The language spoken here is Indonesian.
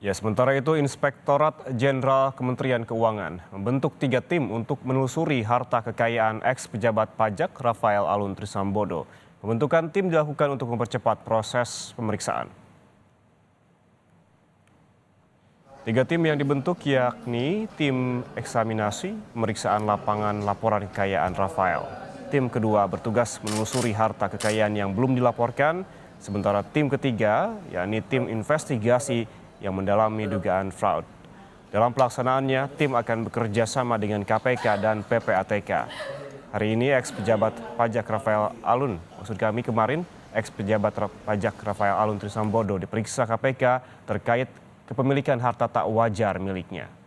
Ya, sementara itu Inspektorat Jenderal Kementerian Keuangan membentuk tiga tim untuk menelusuri harta kekayaan eks pejabat pajak Rafael Alun Trisambodo. Pembentukan tim dilakukan untuk mempercepat proses pemeriksaan. Tiga tim yang dibentuk yakni tim eksaminasi, pemeriksaan lapangan laporan kekayaan Rafael. Tim kedua bertugas menelusuri harta kekayaan yang belum dilaporkan, sementara tim ketiga, yakni tim investigasi, yang mendalami dugaan fraud. Dalam pelaksanaannya, tim akan bekerja sama dengan KPK dan PPATK. Hari ini ex-pejabat pajak Rafael Alun, maksud kami kemarin, ex-pejabat pajak Rafael Alun Trisambodo diperiksa KPK terkait kepemilikan harta tak wajar miliknya.